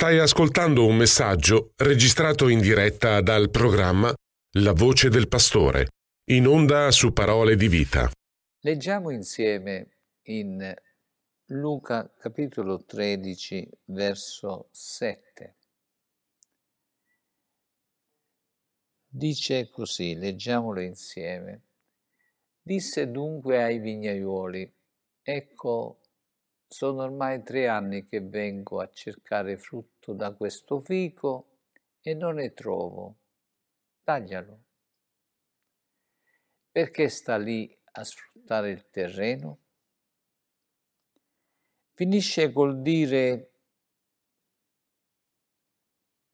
Stai ascoltando un messaggio registrato in diretta dal programma La voce del pastore, in onda su parole di vita. Leggiamo insieme in Luca capitolo 13 verso 7. Dice così, leggiamolo insieme. Disse dunque ai vignaioli, ecco sono ormai tre anni che vengo a cercare frutto da questo fico e non ne trovo. Taglialo. Perché sta lì a sfruttare il terreno? Finisce col dire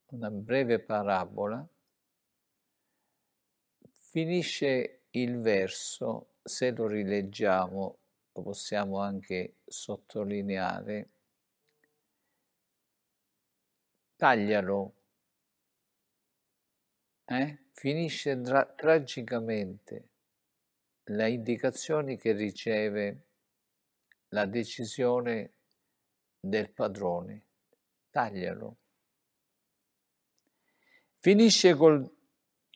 una breve parabola, finisce il verso, se lo rileggiamo lo possiamo anche sottolineare, taglialo, eh? finisce tra tragicamente le indicazioni che riceve la decisione del padrone, taglialo. Finisce con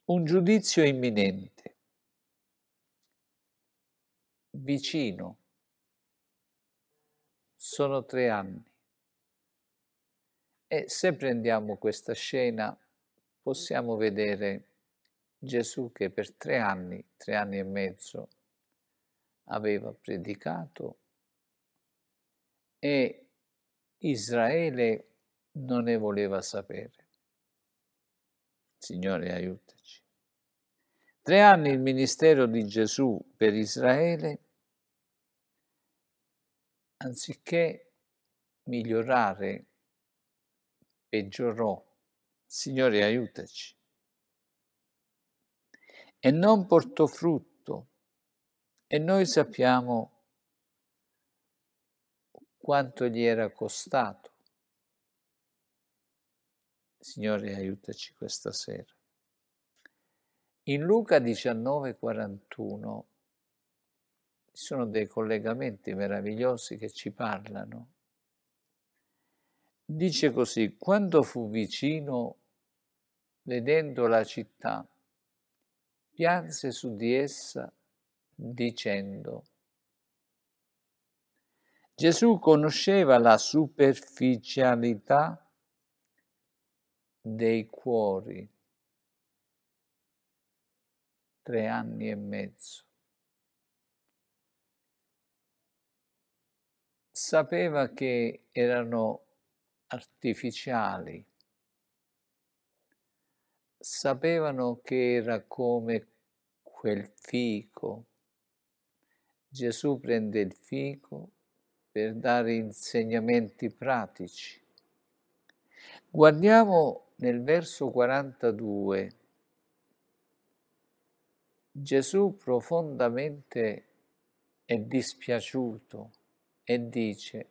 un giudizio imminente, vicino, sono tre anni. E se prendiamo questa scena possiamo vedere Gesù che per tre anni, tre anni e mezzo, aveva predicato e Israele non ne voleva sapere. Signore, aiutaci. Tre anni il ministero di Gesù per Israele anziché migliorare, peggiorò. Signore, aiutaci. E non portò frutto. E noi sappiamo quanto gli era costato. Signore, aiutaci questa sera. In Luca 19:41 ci sono dei collegamenti meravigliosi che ci parlano. Dice così, quando fu vicino, vedendo la città, pianse su di essa dicendo, Gesù conosceva la superficialità dei cuori, tre anni e mezzo. sapeva che erano artificiali, sapevano che era come quel fico. Gesù prende il fico per dare insegnamenti pratici. Guardiamo nel verso 42. Gesù profondamente è dispiaciuto e dice,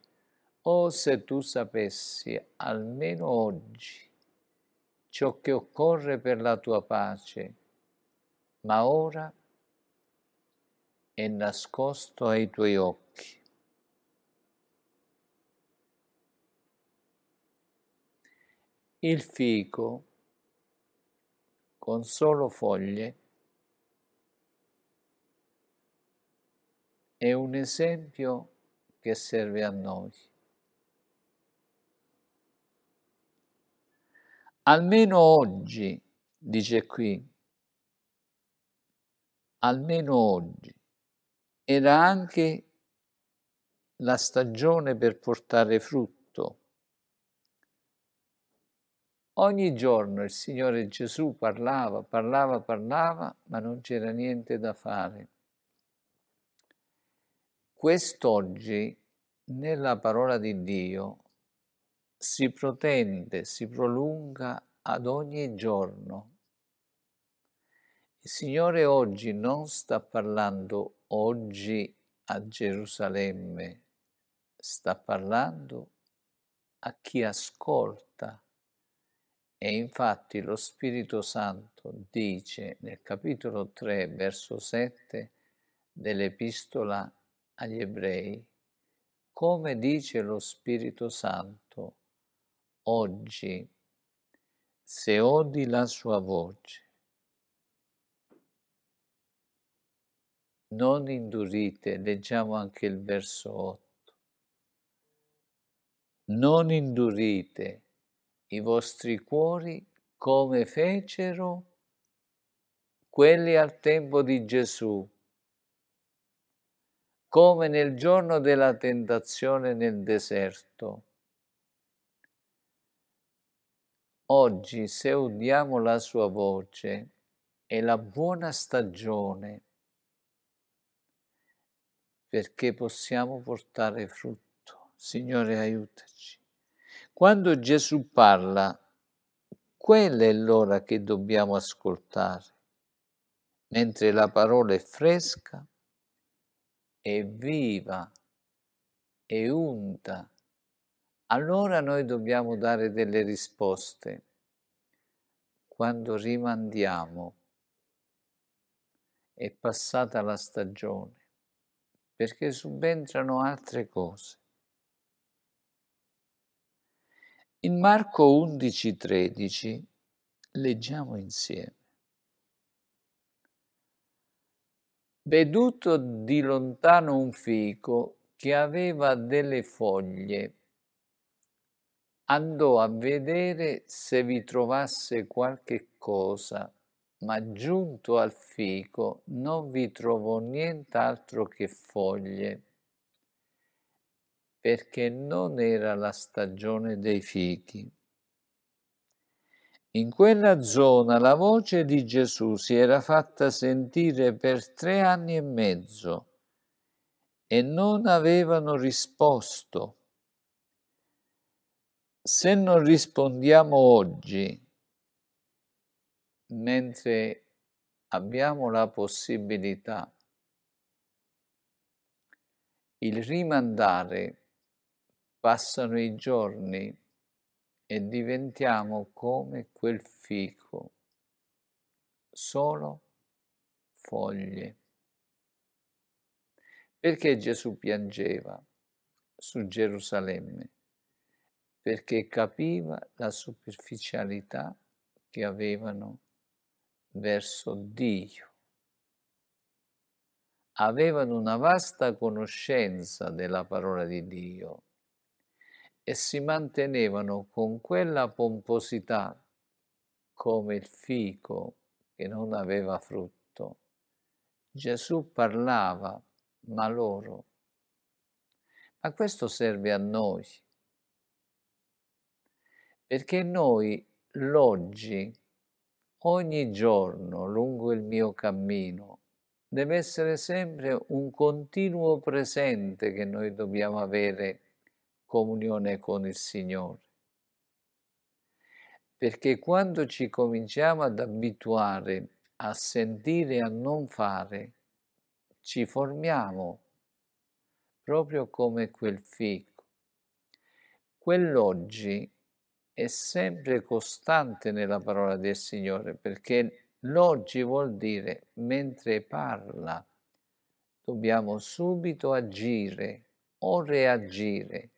oh se tu sapessi almeno oggi ciò che occorre per la tua pace, ma ora è nascosto ai tuoi occhi. Il fico, con solo foglie, è un esempio che serve a noi. Almeno oggi, dice qui, almeno oggi, era anche la stagione per portare frutto. Ogni giorno il Signore Gesù parlava, parlava, parlava, ma non c'era niente da fare. Quest'oggi nella parola di Dio si protende, si prolunga ad ogni giorno. Il Signore oggi non sta parlando oggi a Gerusalemme, sta parlando a chi ascolta. E infatti lo Spirito Santo dice nel capitolo 3, verso 7 dell'epistola agli ebrei, come dice lo Spirito Santo, oggi, se odi la sua voce, non indurite, leggiamo anche il verso 8, non indurite i vostri cuori come fecero quelli al tempo di Gesù, come nel giorno della tentazione nel deserto. Oggi, se udiamo la sua voce, è la buona stagione perché possiamo portare frutto. Signore, aiutaci. Quando Gesù parla, quella è l'ora che dobbiamo ascoltare, mentre la parola è fresca è viva, è unta, allora noi dobbiamo dare delle risposte. Quando rimandiamo è passata la stagione, perché subentrano altre cose. In Marco 11:13 leggiamo insieme. veduto di lontano un fico che aveva delle foglie. Andò a vedere se vi trovasse qualche cosa, ma giunto al fico non vi trovò nient'altro che foglie, perché non era la stagione dei fichi. In quella zona la voce di Gesù si era fatta sentire per tre anni e mezzo e non avevano risposto. Se non rispondiamo oggi, mentre abbiamo la possibilità, il rimandare passano i giorni e diventiamo come quel fico, solo foglie. Perché Gesù piangeva su Gerusalemme? Perché capiva la superficialità che avevano verso Dio. Avevano una vasta conoscenza della parola di Dio, e si mantenevano con quella pomposità come il fico che non aveva frutto. Gesù parlava, ma loro. Ma questo serve a noi, perché noi l'oggi, ogni giorno lungo il mio cammino, deve essere sempre un continuo presente che noi dobbiamo avere comunione con il Signore. Perché quando ci cominciamo ad abituare a sentire e a non fare, ci formiamo proprio come quel fico. Quell'oggi è sempre costante nella parola del Signore, perché l'oggi vuol dire mentre parla dobbiamo subito agire o reagire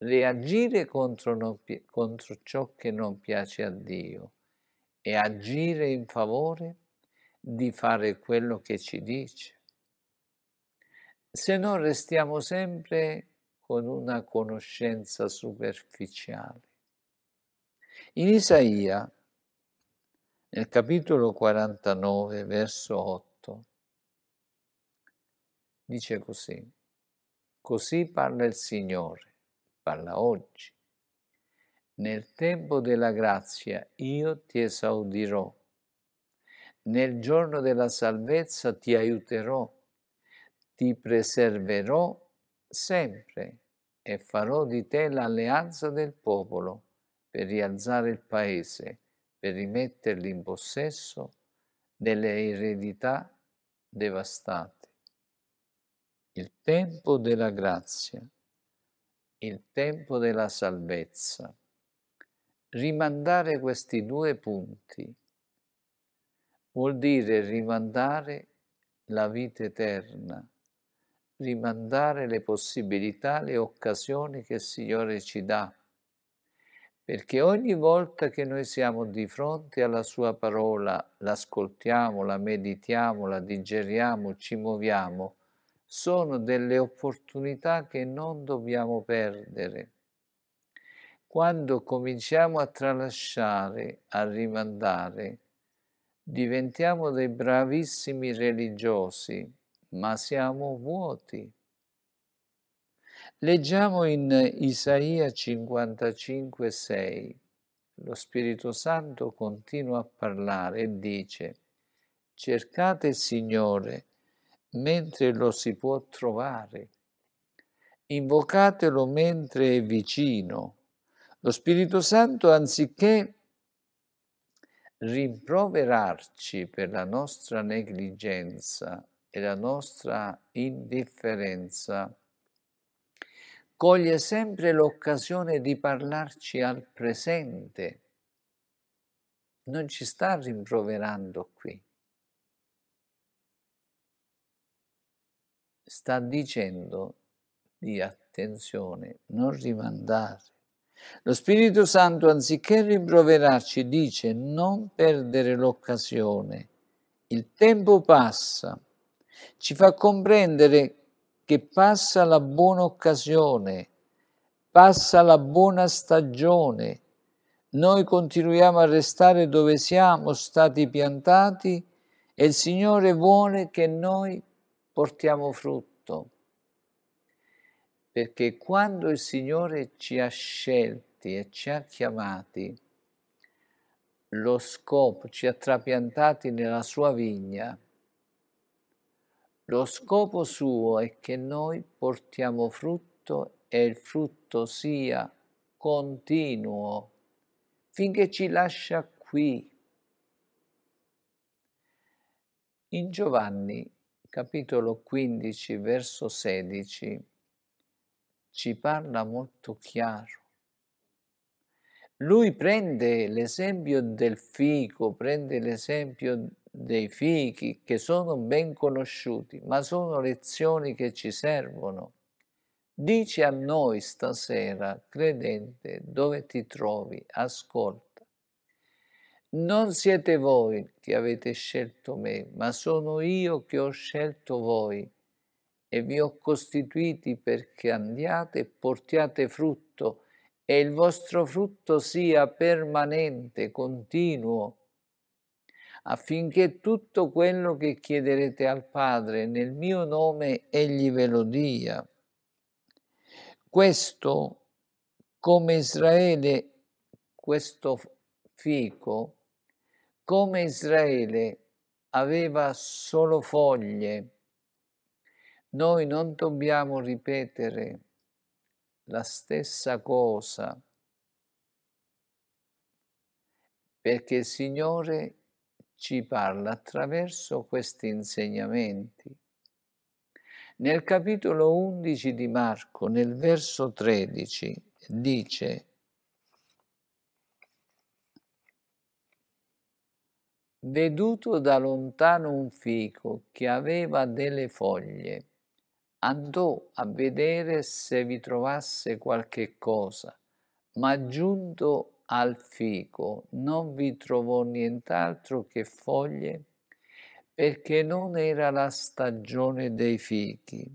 reagire contro, non, contro ciò che non piace a Dio e agire in favore di fare quello che ci dice. Se no restiamo sempre con una conoscenza superficiale. In Isaia, nel capitolo 49, verso 8, dice così, così parla il Signore parla oggi. Nel tempo della grazia io ti esaudirò, nel giorno della salvezza ti aiuterò, ti preserverò sempre e farò di te l'alleanza del popolo per rialzare il paese, per rimetterli in possesso delle eredità devastate. Il tempo della grazia il tempo della salvezza. Rimandare questi due punti vuol dire rimandare la vita eterna, rimandare le possibilità, le occasioni che il Signore ci dà, perché ogni volta che noi siamo di fronte alla Sua parola, l'ascoltiamo, la meditiamo, la digeriamo, ci muoviamo, sono delle opportunità che non dobbiamo perdere. Quando cominciamo a tralasciare, a rimandare, diventiamo dei bravissimi religiosi, ma siamo vuoti. Leggiamo in Isaia 55, 6. Lo Spirito Santo continua a parlare e dice, cercate il Signore mentre lo si può trovare. Invocatelo mentre è vicino. Lo Spirito Santo, anziché rimproverarci per la nostra negligenza e la nostra indifferenza, coglie sempre l'occasione di parlarci al presente. Non ci sta rimproverando qui, sta dicendo di attenzione, non rimandare. Lo Spirito Santo, anziché rimproverarci, dice non perdere l'occasione. Il tempo passa, ci fa comprendere che passa la buona occasione, passa la buona stagione. Noi continuiamo a restare dove siamo stati piantati e il Signore vuole che noi portiamo frutto, perché quando il Signore ci ha scelti e ci ha chiamati, lo scopo ci ha trapiantati nella sua vigna, lo scopo suo è che noi portiamo frutto e il frutto sia continuo finché ci lascia qui. In Giovanni capitolo 15, verso 16, ci parla molto chiaro. Lui prende l'esempio del fico, prende l'esempio dei fichi che sono ben conosciuti, ma sono lezioni che ci servono. Dici a noi stasera, credente, dove ti trovi, ascolta. Non siete voi che avete scelto me, ma sono io che ho scelto voi e vi ho costituiti perché andiate e portiate frutto e il vostro frutto sia permanente, continuo, affinché tutto quello che chiederete al Padre nel mio nome egli ve lo dia. Questo, come Israele, questo fico, come Israele aveva solo foglie, noi non dobbiamo ripetere la stessa cosa, perché il Signore ci parla attraverso questi insegnamenti. Nel capitolo 11 di Marco, nel verso 13, dice veduto da lontano un fico che aveva delle foglie. Andò a vedere se vi trovasse qualche cosa, ma giunto al fico non vi trovò nient'altro che foglie perché non era la stagione dei fichi.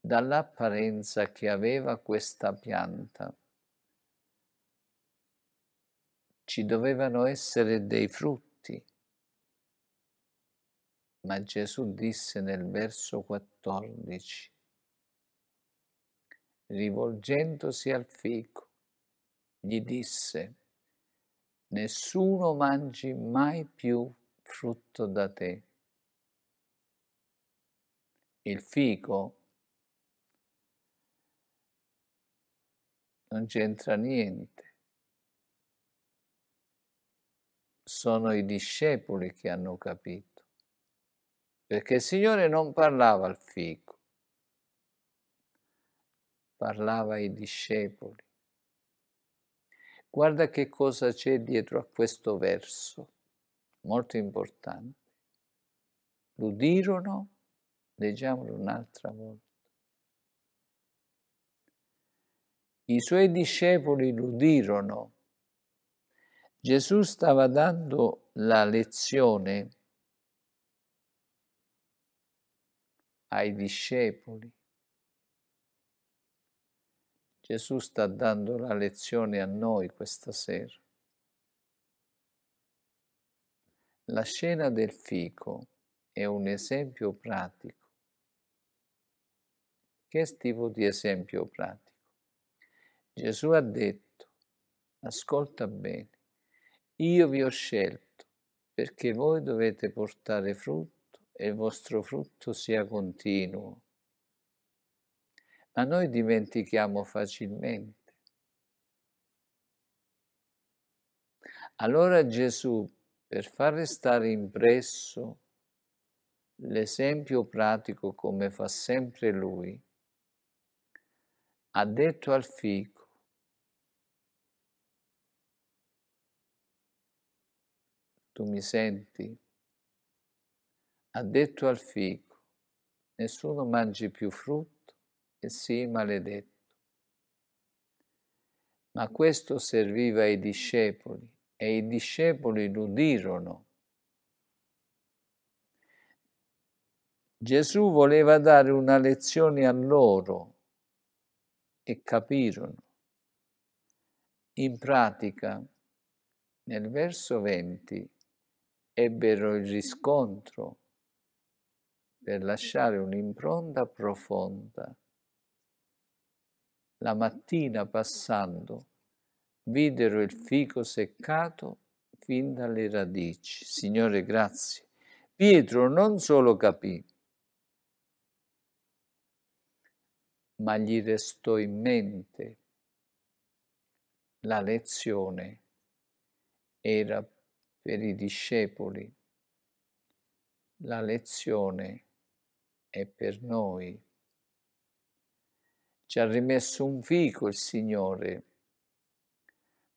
Dall'apparenza che aveva questa pianta, ci dovevano essere dei frutti. Ma Gesù disse nel verso 14, rivolgendosi al fico, gli disse, nessuno mangi mai più frutto da te. Il fico non c'entra niente sono i discepoli che hanno capito, perché il Signore non parlava al fico, parlava ai discepoli. Guarda che cosa c'è dietro a questo verso, molto importante. L'udirono, leggiamolo un'altra volta. I suoi discepoli l'udirono Gesù stava dando la lezione ai discepoli. Gesù sta dando la lezione a noi questa sera. La scena del fico è un esempio pratico. Che tipo di esempio pratico? Gesù ha detto, ascolta bene, io vi ho scelto perché voi dovete portare frutto e il vostro frutto sia continuo. Ma noi dimentichiamo facilmente. Allora Gesù, per far restare impresso l'esempio pratico come fa sempre lui, ha detto al figlio, tu mi senti? Ha detto al fico, nessuno mangi più frutto e sii maledetto. Ma questo serviva ai discepoli e i discepoli l'udirono. Gesù voleva dare una lezione a loro e capirono. In pratica, nel verso 20, ebbero il riscontro per lasciare un'impronta profonda. La mattina passando videro il fico seccato fin dalle radici. Signore, grazie. Pietro non solo capì, ma gli restò in mente la lezione era per i discepoli. La lezione è per noi. Ci ha rimesso un fico il Signore,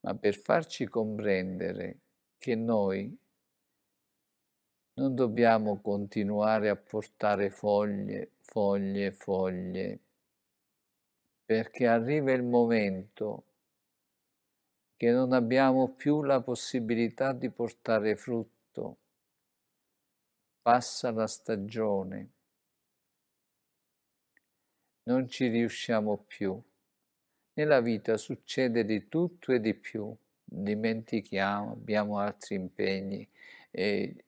ma per farci comprendere che noi non dobbiamo continuare a portare foglie, foglie, foglie, perché arriva il momento che non abbiamo più la possibilità di portare frutto. Passa la stagione. Non ci riusciamo più. Nella vita succede di tutto e di più. Dimentichiamo, abbiamo altri impegni. Eh,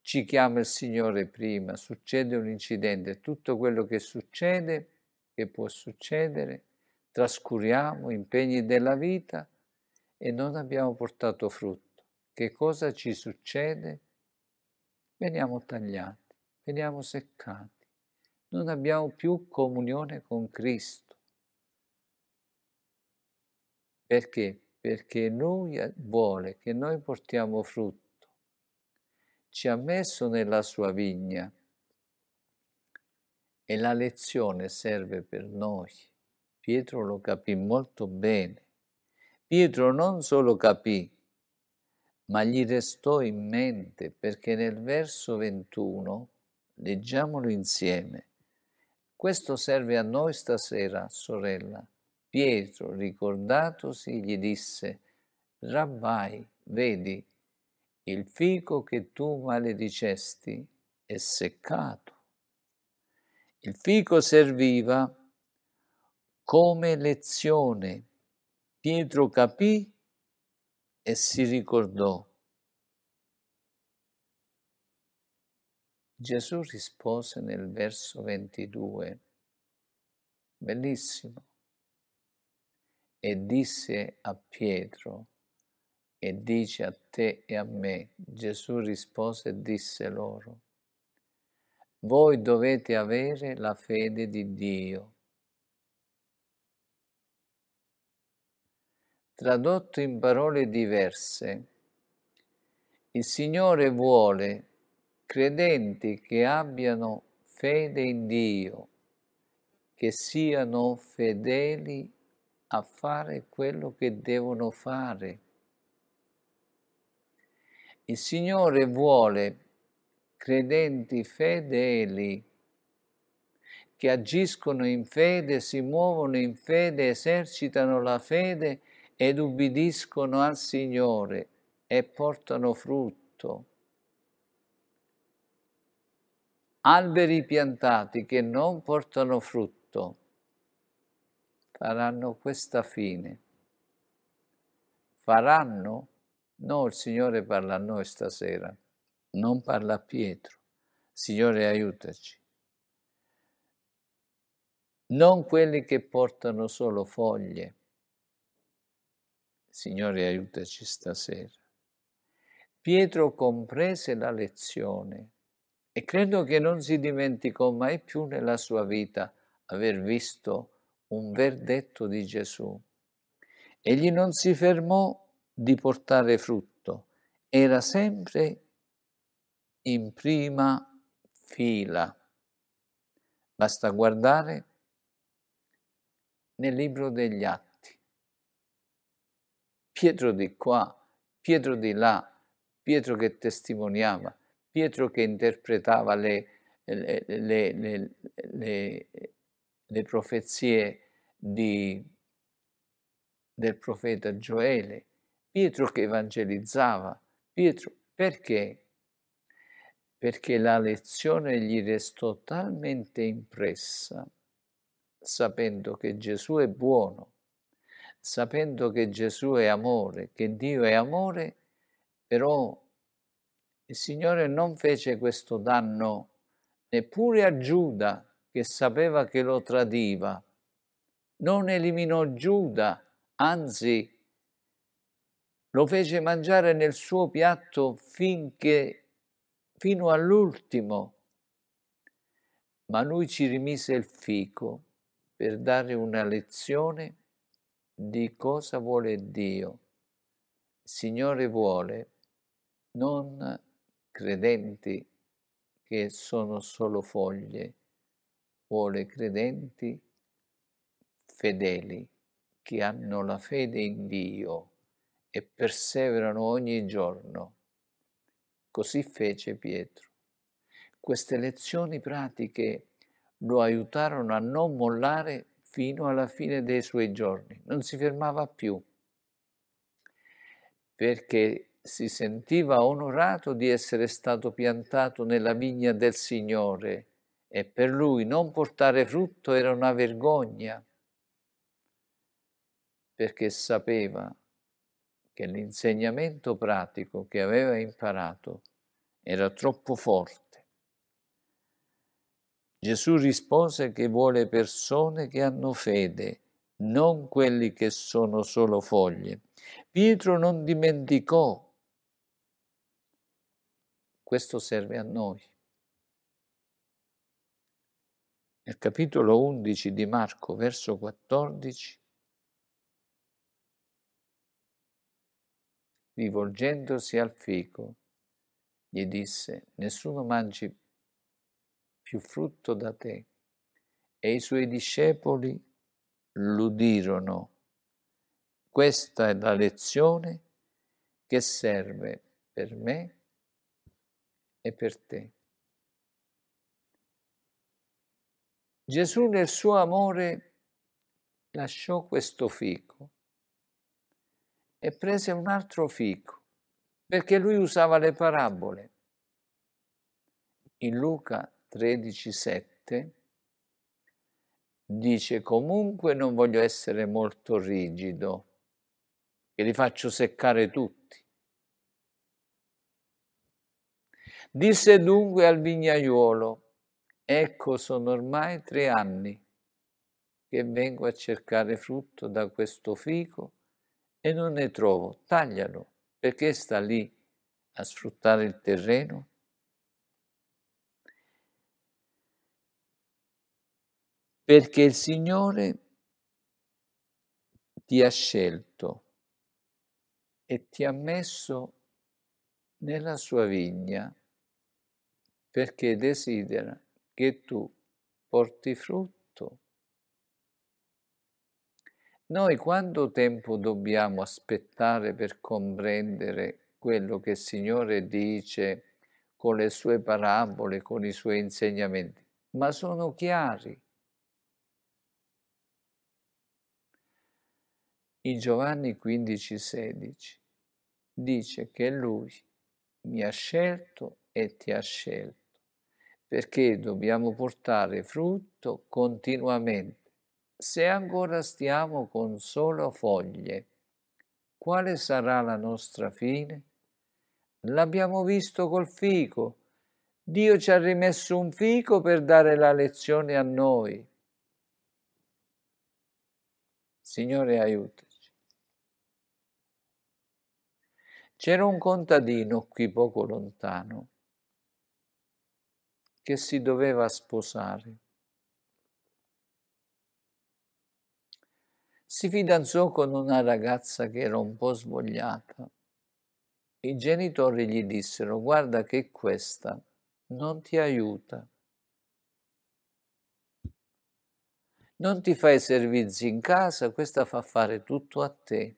ci chiama il Signore prima, succede un incidente, tutto quello che succede, che può succedere, trascuriamo impegni della vita e non abbiamo portato frutto. Che cosa ci succede? Veniamo tagliati, veniamo seccati, non abbiamo più comunione con Cristo. Perché? Perché Lui vuole che noi portiamo frutto. Ci ha messo nella sua vigna e la lezione serve per noi. Pietro lo capì molto bene. Pietro non solo capì, ma gli restò in mente perché nel verso 21, leggiamolo insieme, questo serve a noi stasera, sorella. Pietro, ricordatosi, gli disse, Rabbai, vedi, il fico che tu maledicesti è seccato. Il fico serviva come lezione Pietro capì e si ricordò. Gesù rispose nel verso 22, bellissimo, e disse a Pietro, e dice a te e a me, Gesù rispose e disse loro, voi dovete avere la fede di Dio Tradotto in parole diverse, il Signore vuole credenti che abbiano fede in Dio, che siano fedeli a fare quello che devono fare. Il Signore vuole credenti fedeli che agiscono in fede, si muovono in fede, esercitano la fede ed ubbidiscono al Signore e portano frutto. Alberi piantati che non portano frutto faranno questa fine. Faranno? No, il Signore parla a noi stasera, non parla a Pietro. Signore aiutaci. Non quelli che portano solo foglie, Signore aiutaci stasera. Pietro comprese la lezione e credo che non si dimenticò mai più nella sua vita aver visto un verdetto di Gesù. Egli non si fermò di portare frutto, era sempre in prima fila. Basta guardare nel libro degli Atti Pietro di qua, Pietro di là, Pietro che testimoniava, Pietro che interpretava le, le, le, le profezie di, del profeta Gioele, Pietro che evangelizzava, Pietro perché? Perché la lezione gli restò talmente impressa, sapendo che Gesù è buono, sapendo che Gesù è amore, che Dio è amore, però il Signore non fece questo danno neppure a Giuda che sapeva che lo tradiva. Non eliminò Giuda, anzi lo fece mangiare nel suo piatto finché, fino all'ultimo. Ma lui ci rimise il fico per dare una lezione di cosa vuole Dio. Signore vuole non credenti che sono solo foglie, vuole credenti fedeli che hanno la fede in Dio e perseverano ogni giorno. Così fece Pietro. Queste lezioni pratiche lo aiutarono a non mollare fino alla fine dei suoi giorni, non si fermava più, perché si sentiva onorato di essere stato piantato nella vigna del Signore e per lui non portare frutto era una vergogna, perché sapeva che l'insegnamento pratico che aveva imparato era troppo forte Gesù rispose che vuole persone che hanno fede, non quelli che sono solo foglie. Pietro non dimenticò. Questo serve a noi. Nel capitolo 11 di Marco, verso 14, rivolgendosi al fico, gli disse, nessuno mangi più frutto da te. E i suoi discepoli l'udirono. Questa è la lezione che serve per me e per te. Gesù nel suo amore lasciò questo fico e prese un altro fico, perché lui usava le parabole. In Luca 13.7 dice comunque non voglio essere molto rigido e li faccio seccare tutti. Disse dunque al vignaiuolo, ecco sono ormai tre anni che vengo a cercare frutto da questo fico e non ne trovo, taglialo, perché sta lì a sfruttare il terreno? perché il Signore ti ha scelto e ti ha messo nella sua vigna perché desidera che tu porti frutto. Noi quanto tempo dobbiamo aspettare per comprendere quello che il Signore dice con le sue parabole, con i suoi insegnamenti? Ma sono chiari. In Giovanni 15,16 dice che Lui mi ha scelto e ti ha scelto, perché dobbiamo portare frutto continuamente, se ancora stiamo con solo foglie. Quale sarà la nostra fine? L'abbiamo visto col fico. Dio ci ha rimesso un fico per dare la lezione a noi. Signore, aiuti. C'era un contadino qui poco lontano che si doveva sposare. Si fidanzò con una ragazza che era un po' svogliata. I genitori gli dissero guarda che questa non ti aiuta. Non ti fa i servizi in casa, questa fa fare tutto a te.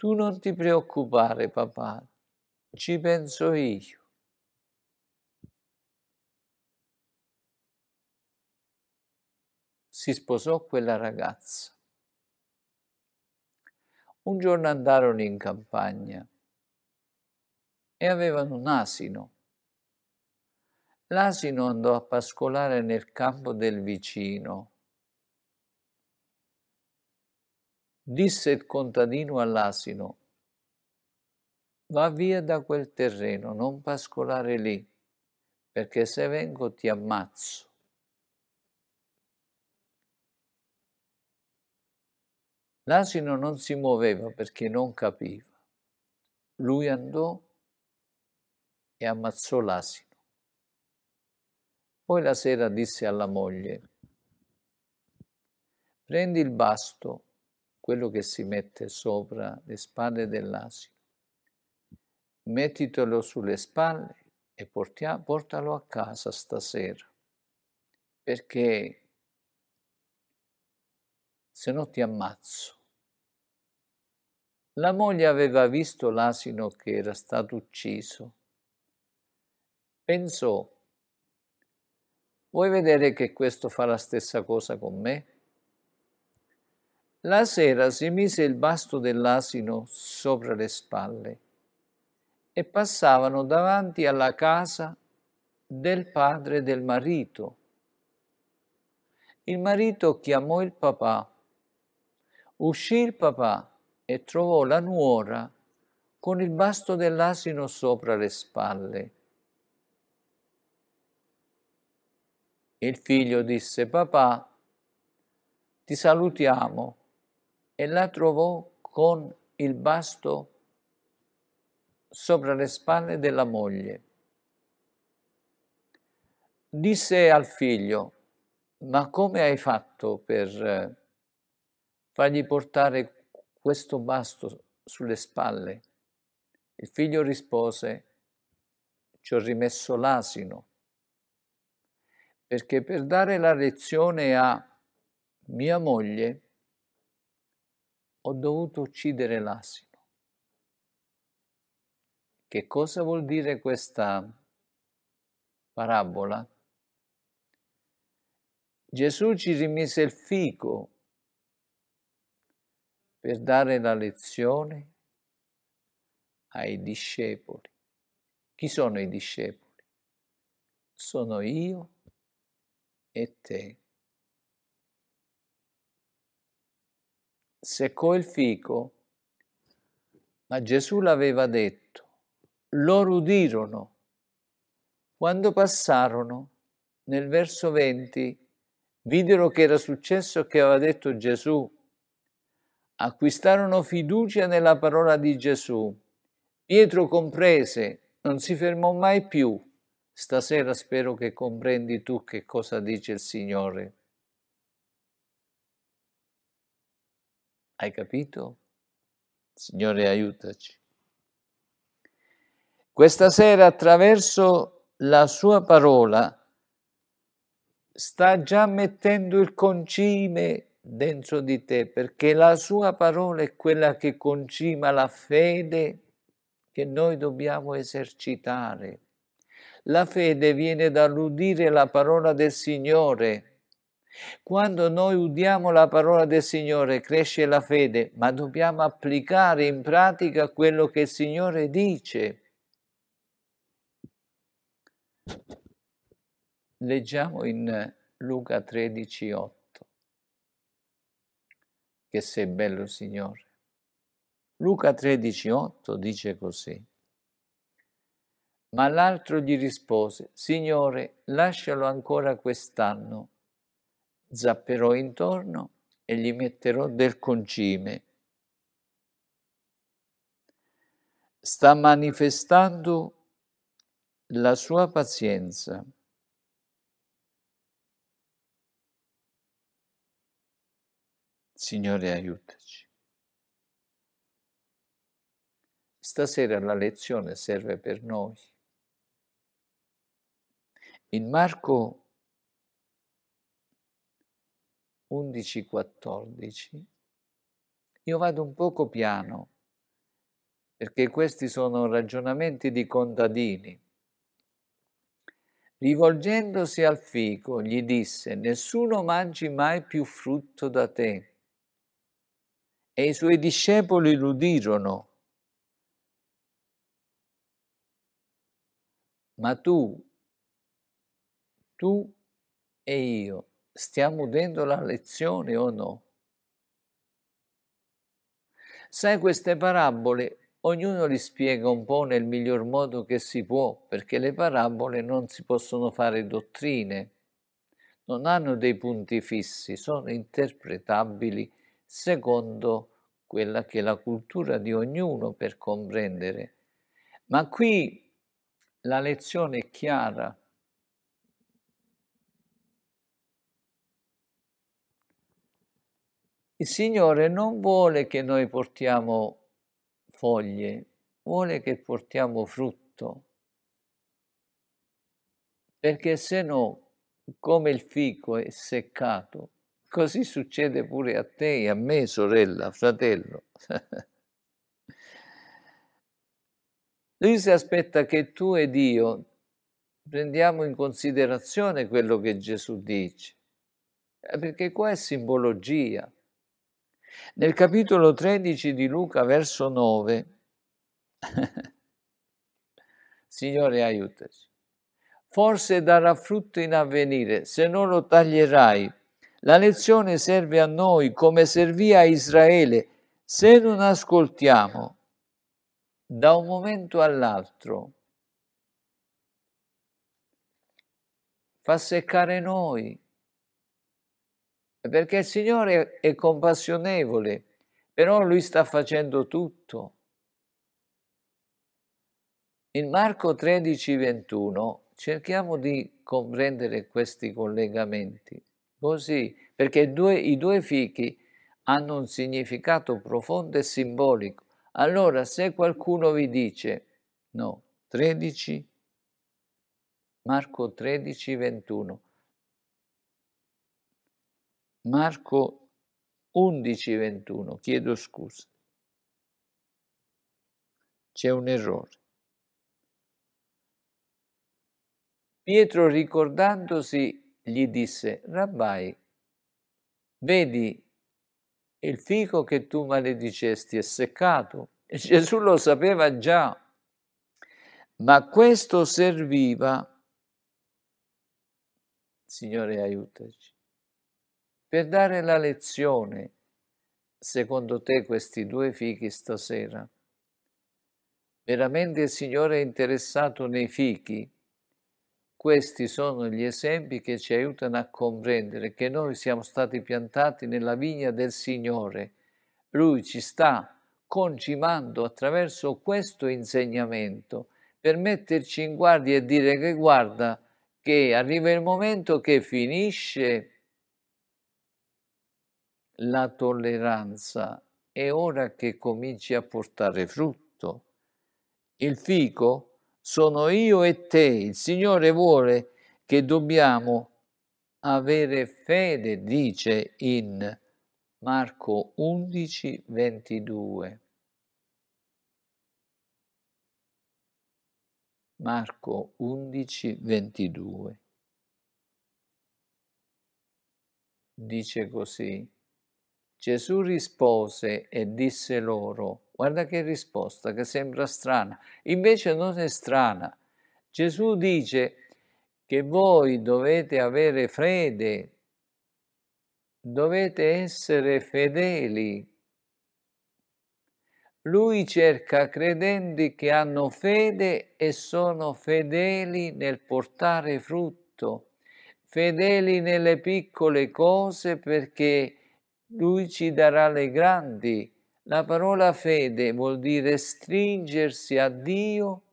Tu non ti preoccupare, papà, ci penso io. Si sposò quella ragazza. Un giorno andarono in campagna e avevano un asino. L'asino andò a pascolare nel campo del vicino Disse il contadino all'asino, va via da quel terreno, non pascolare lì, perché se vengo ti ammazzo. L'asino non si muoveva perché non capiva. Lui andò e ammazzò l'asino. Poi la sera disse alla moglie, prendi il basto quello che si mette sopra le spalle dell'asino. Mettitelo sulle spalle e portia, portalo a casa stasera, perché se no ti ammazzo. La moglie aveva visto l'asino che era stato ucciso. Pensò, vuoi vedere che questo fa la stessa cosa con me? La sera si mise il basto dell'asino sopra le spalle e passavano davanti alla casa del padre del marito. Il marito chiamò il papà. Uscì il papà e trovò la nuora con il basto dell'asino sopra le spalle. Il figlio disse, papà, ti salutiamo, e la trovò con il basto sopra le spalle della moglie. Disse al figlio, ma come hai fatto per eh, fargli portare questo basto sulle spalle? Il figlio rispose, ci ho rimesso l'asino, perché per dare la lezione a mia moglie ho dovuto uccidere l'asino. Che cosa vuol dire questa parabola? Gesù ci rimise il fico per dare la lezione ai discepoli. Chi sono i discepoli? Sono io e te. seccò il fico, ma Gesù l'aveva detto. Loro udirono. Quando passarono, nel verso 20, videro che era successo che aveva detto Gesù. Acquistarono fiducia nella parola di Gesù. Pietro comprese, non si fermò mai più. Stasera spero che comprendi tu che cosa dice il Signore. Hai capito? Signore, aiutaci. Questa sera attraverso la sua parola sta già mettendo il concime dentro di te, perché la sua parola è quella che concima la fede che noi dobbiamo esercitare. La fede viene dall'udire la parola del Signore quando noi udiamo la parola del Signore cresce la fede, ma dobbiamo applicare in pratica quello che il Signore dice. Leggiamo in Luca 13, 8. Che sei bello Signore. Luca 13, 8 dice così. Ma l'altro gli rispose, Signore, lascialo ancora quest'anno zapperò intorno e gli metterò del concime. Sta manifestando la sua pazienza. Signore, aiutaci. Stasera la lezione serve per noi. In Marco 11-14, io vado un poco piano, perché questi sono ragionamenti di contadini. Rivolgendosi al fico, gli disse, nessuno mangi mai più frutto da te. E i suoi discepoli l'udirono. Ma tu, tu e io Stiamo udendo la lezione o no? Sai, queste parabole ognuno li spiega un po' nel miglior modo che si può, perché le parabole non si possono fare dottrine, non hanno dei punti fissi, sono interpretabili secondo quella che è la cultura di ognuno per comprendere. Ma qui la lezione è chiara, Il Signore non vuole che noi portiamo foglie, vuole che portiamo frutto, perché se no, come il fico è seccato, così succede pure a te e a me, sorella, fratello. Lui si aspetta che tu ed io prendiamo in considerazione quello che Gesù dice, eh, perché qua è simbologia. Nel capitolo 13 di Luca, verso 9, Signore aiutaci, forse darà frutto in avvenire, se non lo taglierai. La lezione serve a noi come servì a Israele, se non ascoltiamo da un momento all'altro. Fa seccare noi perché il Signore è compassionevole, però Lui sta facendo tutto. In Marco 13, 21 cerchiamo di comprendere questi collegamenti, così, perché due, i due fichi hanno un significato profondo e simbolico. Allora, se qualcuno vi dice, no, 13, Marco 13, 21, Marco 11, 21, chiedo scusa. C'è un errore. Pietro ricordandosi gli disse, Rabbai, vedi il fico che tu maledicesti è seccato. E Gesù lo sapeva già, ma questo serviva, Signore aiutaci, per dare la lezione, secondo te, questi due fichi stasera? Veramente il Signore è interessato nei fichi? Questi sono gli esempi che ci aiutano a comprendere che noi siamo stati piantati nella vigna del Signore. Lui ci sta concimando attraverso questo insegnamento per metterci in guardia e dire che guarda che arriva il momento che finisce la tolleranza è ora che cominci a portare frutto. Il fico sono io e te. Il Signore vuole che dobbiamo avere fede, dice in Marco 11, 22. Marco 11, 22. Dice così Gesù rispose e disse loro, guarda che risposta che sembra strana, invece non è strana. Gesù dice che voi dovete avere fede, dovete essere fedeli. Lui cerca credenti che hanno fede e sono fedeli nel portare frutto, fedeli nelle piccole cose perché lui ci darà le grandi. La parola fede vuol dire stringersi a Dio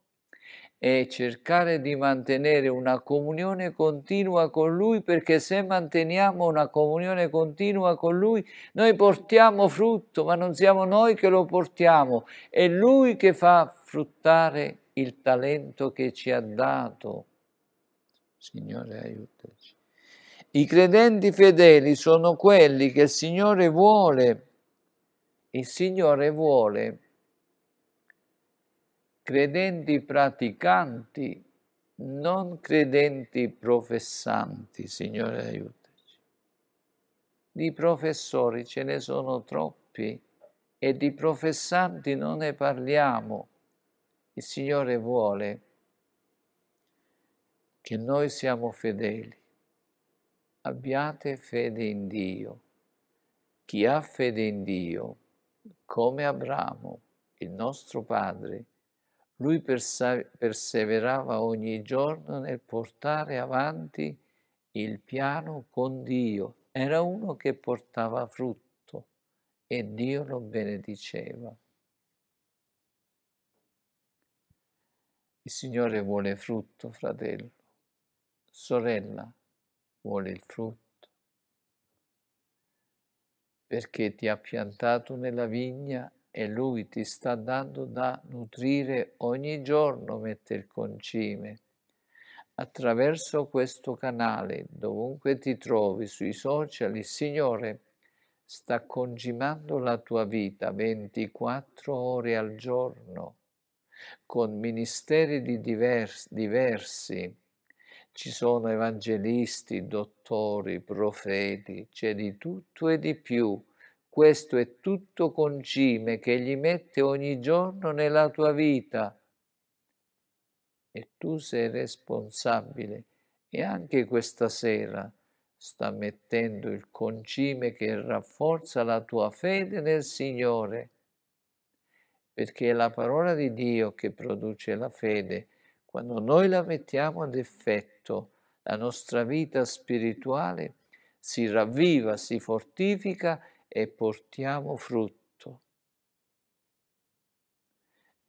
e cercare di mantenere una comunione continua con Lui, perché se manteniamo una comunione continua con Lui, noi portiamo frutto, ma non siamo noi che lo portiamo, è Lui che fa fruttare il talento che ci ha dato. Signore, aiutaci. I credenti fedeli sono quelli che il Signore vuole. Il Signore vuole credenti praticanti, non credenti professanti, Signore aiutaci. Di professori ce ne sono troppi e di professanti non ne parliamo. Il Signore vuole che noi siamo fedeli abbiate fede in Dio. Chi ha fede in Dio, come Abramo, il nostro padre, lui perseverava ogni giorno nel portare avanti il piano con Dio. Era uno che portava frutto e Dio lo benediceva. Il Signore vuole frutto, fratello, sorella, vuole il frutto, perché ti ha piantato nella vigna e lui ti sta dando da nutrire ogni giorno, mette il concime. Attraverso questo canale, dovunque ti trovi, sui social, il Signore sta congimando la tua vita 24 ore al giorno, con ministeri di divers, diversi ci sono evangelisti, dottori, profeti, c'è di tutto e di più. Questo è tutto concime che gli mette ogni giorno nella tua vita. E tu sei responsabile. E anche questa sera sta mettendo il concime che rafforza la tua fede nel Signore perché è la parola di Dio che produce la fede quando noi la mettiamo ad effetto, la nostra vita spirituale si ravviva, si fortifica e portiamo frutto.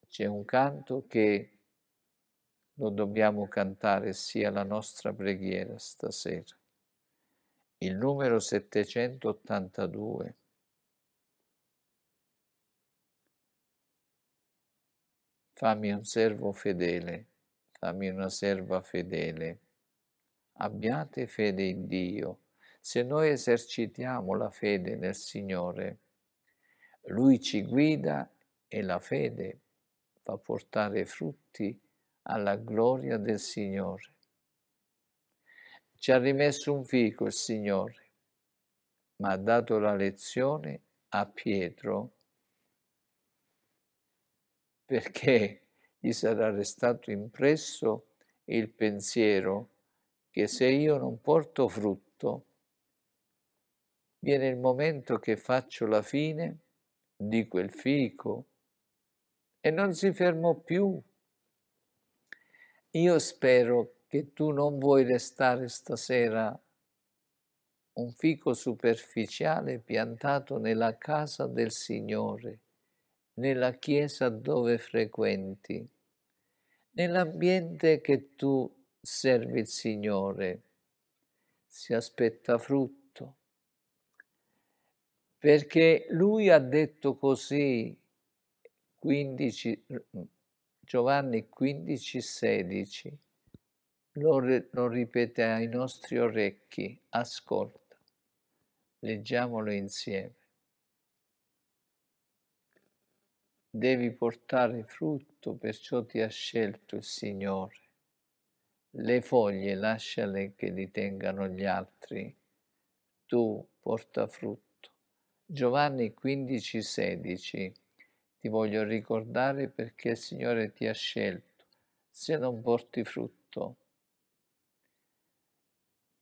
C'è un canto che lo dobbiamo cantare sia la nostra preghiera stasera. Il numero 782. Fammi un servo fedele la mia serva fedele. Abbiate fede in Dio. Se noi esercitiamo la fede nel Signore, Lui ci guida e la fede fa portare frutti alla gloria del Signore. Ci ha rimesso un fico il Signore, ma ha dato la lezione a Pietro perché gli sarà restato impresso il pensiero che se io non porto frutto, viene il momento che faccio la fine di quel fico e non si fermò più. Io spero che tu non vuoi restare stasera un fico superficiale piantato nella casa del Signore, nella chiesa dove frequenti Nell'ambiente che tu servi il Signore si aspetta frutto, perché lui ha detto così, 15, mm, Giovanni 15, 16, lo, lo ripete ai nostri orecchi, ascolta, leggiamolo insieme. devi portare frutto, perciò ti ha scelto il Signore. Le foglie lasciale che li tengano gli altri, tu porta frutto. Giovanni 15, 16. Ti voglio ricordare perché il Signore ti ha scelto, se non porti frutto.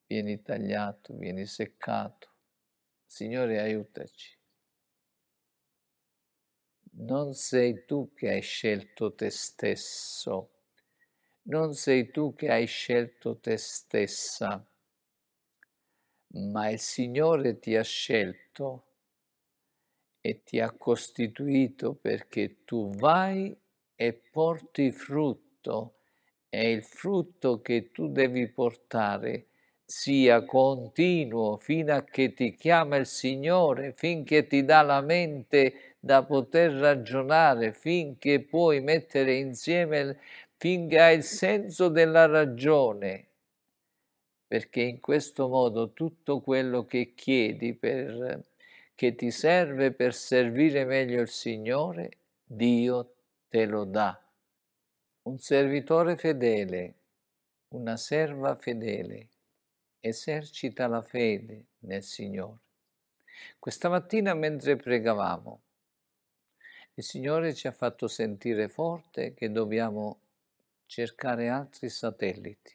Vieni tagliato, vieni seccato. Signore, aiutaci non sei tu che hai scelto te stesso, non sei tu che hai scelto te stessa, ma il Signore ti ha scelto e ti ha costituito perché tu vai e porti frutto e il frutto che tu devi portare sia continuo fino a che ti chiama il Signore, finché ti dà la mente da poter ragionare finché puoi mettere insieme, finché hai il senso della ragione, perché in questo modo tutto quello che chiedi per, che ti serve per servire meglio il Signore, Dio te lo dà. Un servitore fedele, una serva fedele, esercita la fede nel Signore. Questa mattina mentre pregavamo, il Signore ci ha fatto sentire forte che dobbiamo cercare altri satelliti.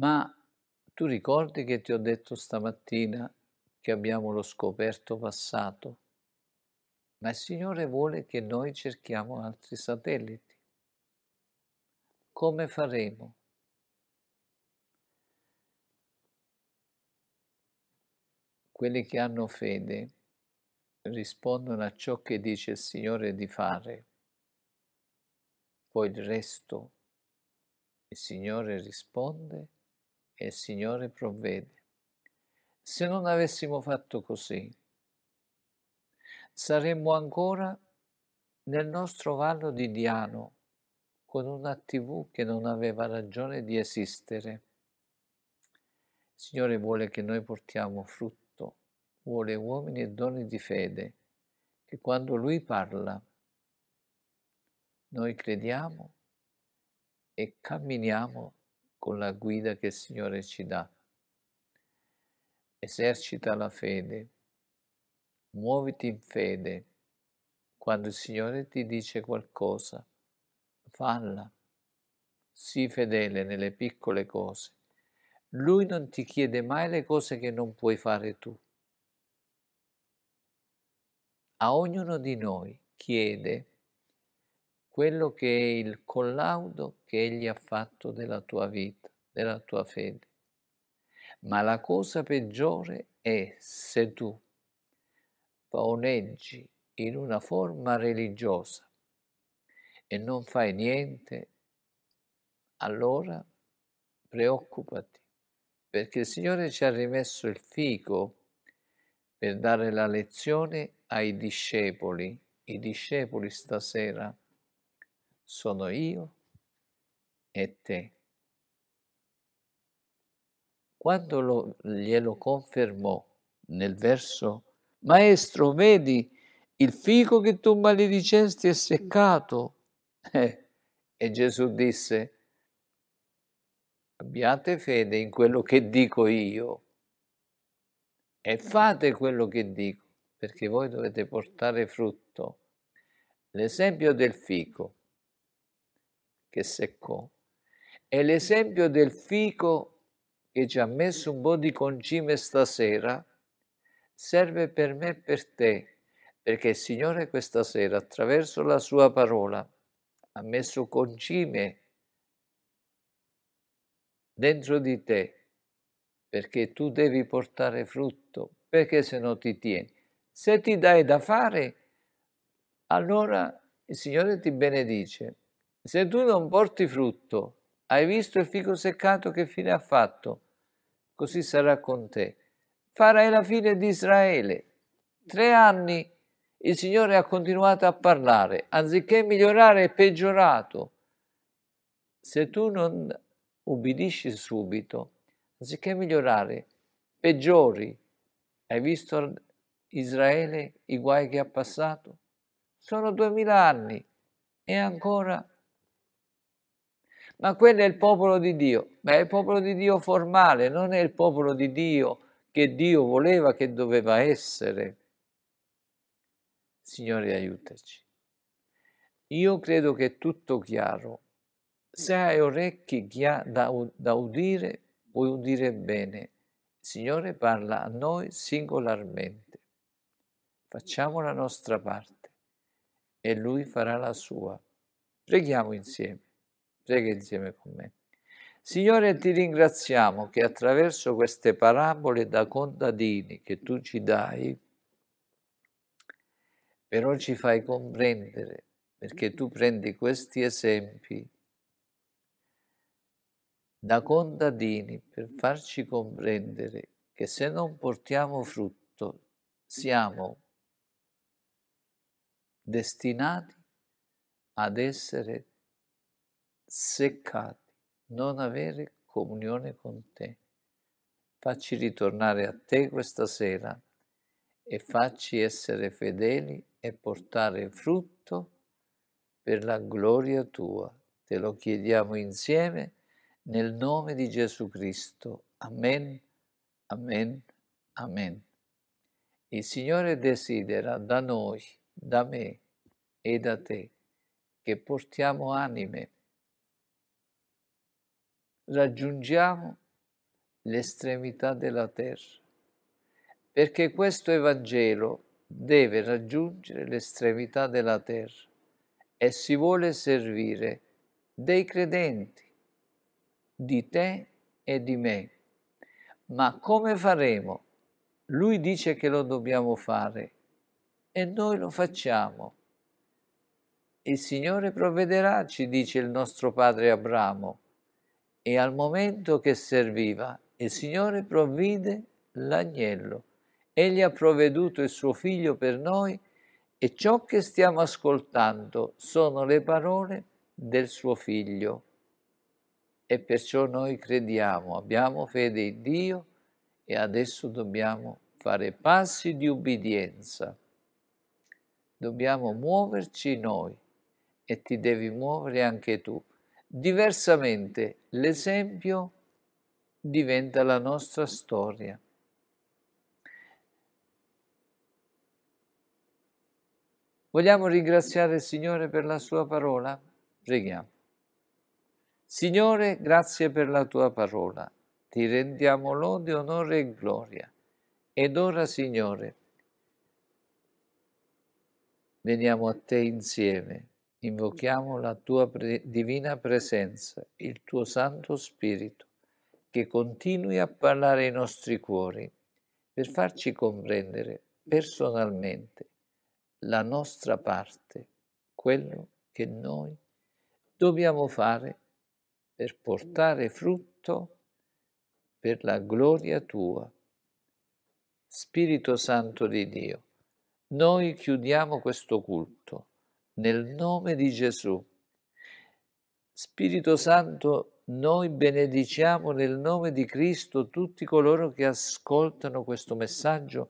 Ma tu ricordi che ti ho detto stamattina che abbiamo lo scoperto passato, ma il Signore vuole che noi cerchiamo altri satelliti. Come faremo? Quelli che hanno fede rispondono a ciò che dice il Signore di fare. Poi il resto il Signore risponde e il Signore provvede. Se non avessimo fatto così, saremmo ancora nel nostro vallo di Diano, con una TV che non aveva ragione di esistere. Il Signore vuole che noi portiamo frutto vuole uomini e donne di fede, che quando Lui parla noi crediamo e camminiamo con la guida che il Signore ci dà. Esercita la fede, muoviti in fede. Quando il Signore ti dice qualcosa, falla. Sii fedele nelle piccole cose. Lui non ti chiede mai le cose che non puoi fare tu a ognuno di noi chiede quello che è il collaudo che Egli ha fatto della tua vita, della tua fede. Ma la cosa peggiore è se tu poneggi in una forma religiosa e non fai niente, allora preoccupati, perché il Signore ci ha rimesso il fico per dare la lezione ai discepoli, i discepoli stasera sono io e te. Quando lo, glielo confermò nel verso, Maestro, vedi, il fico che tu maledicesti è seccato. Eh, e Gesù disse, abbiate fede in quello che dico io e fate quello che dico perché voi dovete portare frutto. L'esempio del fico che seccò è l'esempio del fico che ci ha messo un po' di concime stasera serve per me e per te, perché il Signore questa sera attraverso la sua parola ha messo concime dentro di te, perché tu devi portare frutto, perché se no ti tieni. Se ti dai da fare, allora il Signore ti benedice. Se tu non porti frutto, hai visto il fico seccato che fine ha fatto? Così sarà con te. Farai la fine di Israele. Tre anni il Signore ha continuato a parlare, anziché migliorare è peggiorato. Se tu non ubbidisci subito, anziché migliorare, peggiori. Hai visto Israele i guai che ha passato? Sono duemila anni e ancora. Ma quello è il popolo di Dio, ma è il popolo di Dio formale, non è il popolo di Dio che Dio voleva che doveva essere. Signore, aiutaci. Io credo che è tutto chiaro. Se hai orecchi da, da udire, puoi udire bene. Signore parla a noi singolarmente. Facciamo la nostra parte e Lui farà la sua. Preghiamo insieme, prega insieme con me. Signore, ti ringraziamo che attraverso queste parabole da contadini che tu ci dai, però ci fai comprendere, perché tu prendi questi esempi da contadini per farci comprendere che se non portiamo frutto siamo destinati ad essere seccati, non avere comunione con te. Facci ritornare a te questa sera e facci essere fedeli e portare frutto per la gloria tua. Te lo chiediamo insieme nel nome di Gesù Cristo. Amen, amen, amen. Il Signore desidera da noi da me e da te, che portiamo anime, raggiungiamo l'estremità della terra, perché questo Evangelo deve raggiungere l'estremità della terra e si vuole servire dei credenti, di te e di me. Ma come faremo? Lui dice che lo dobbiamo fare e noi lo facciamo. Il Signore provvederà, ci dice il nostro padre Abramo. E al momento che serviva, il Signore provvide l'agnello. Egli ha provveduto il suo figlio per noi e ciò che stiamo ascoltando sono le parole del suo figlio. E perciò noi crediamo, abbiamo fede in Dio e adesso dobbiamo fare passi di ubbidienza dobbiamo muoverci noi e ti devi muovere anche tu. Diversamente l'esempio diventa la nostra storia. Vogliamo ringraziare il Signore per la sua parola? Preghiamo. Signore, grazie per la tua parola. Ti rendiamo lode, onore e gloria. Ed ora, Signore, Veniamo a te insieme, invochiamo la tua pre- divina presenza, il tuo Santo Spirito, che continui a parlare ai nostri cuori per farci comprendere personalmente la nostra parte, quello che noi dobbiamo fare per portare frutto per la gloria tua. Spirito Santo di Dio, noi chiudiamo questo culto nel nome di Gesù. Spirito Santo, noi benediciamo nel nome di Cristo tutti coloro che ascoltano questo messaggio,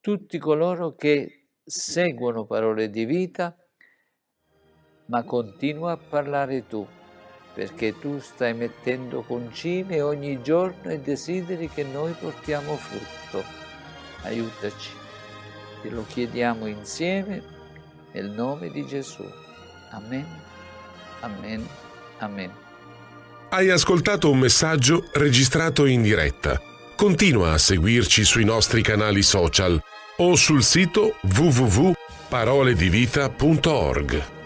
tutti coloro che seguono parole di vita, ma continua a parlare tu, perché tu stai mettendo concime ogni giorno e desideri che noi portiamo frutto. Aiutaci. Te lo chiediamo insieme nel nome di Gesù. Amen, amen, amen. Hai ascoltato un messaggio registrato in diretta. Continua a seguirci sui nostri canali social o sul sito www.paroledivita.org.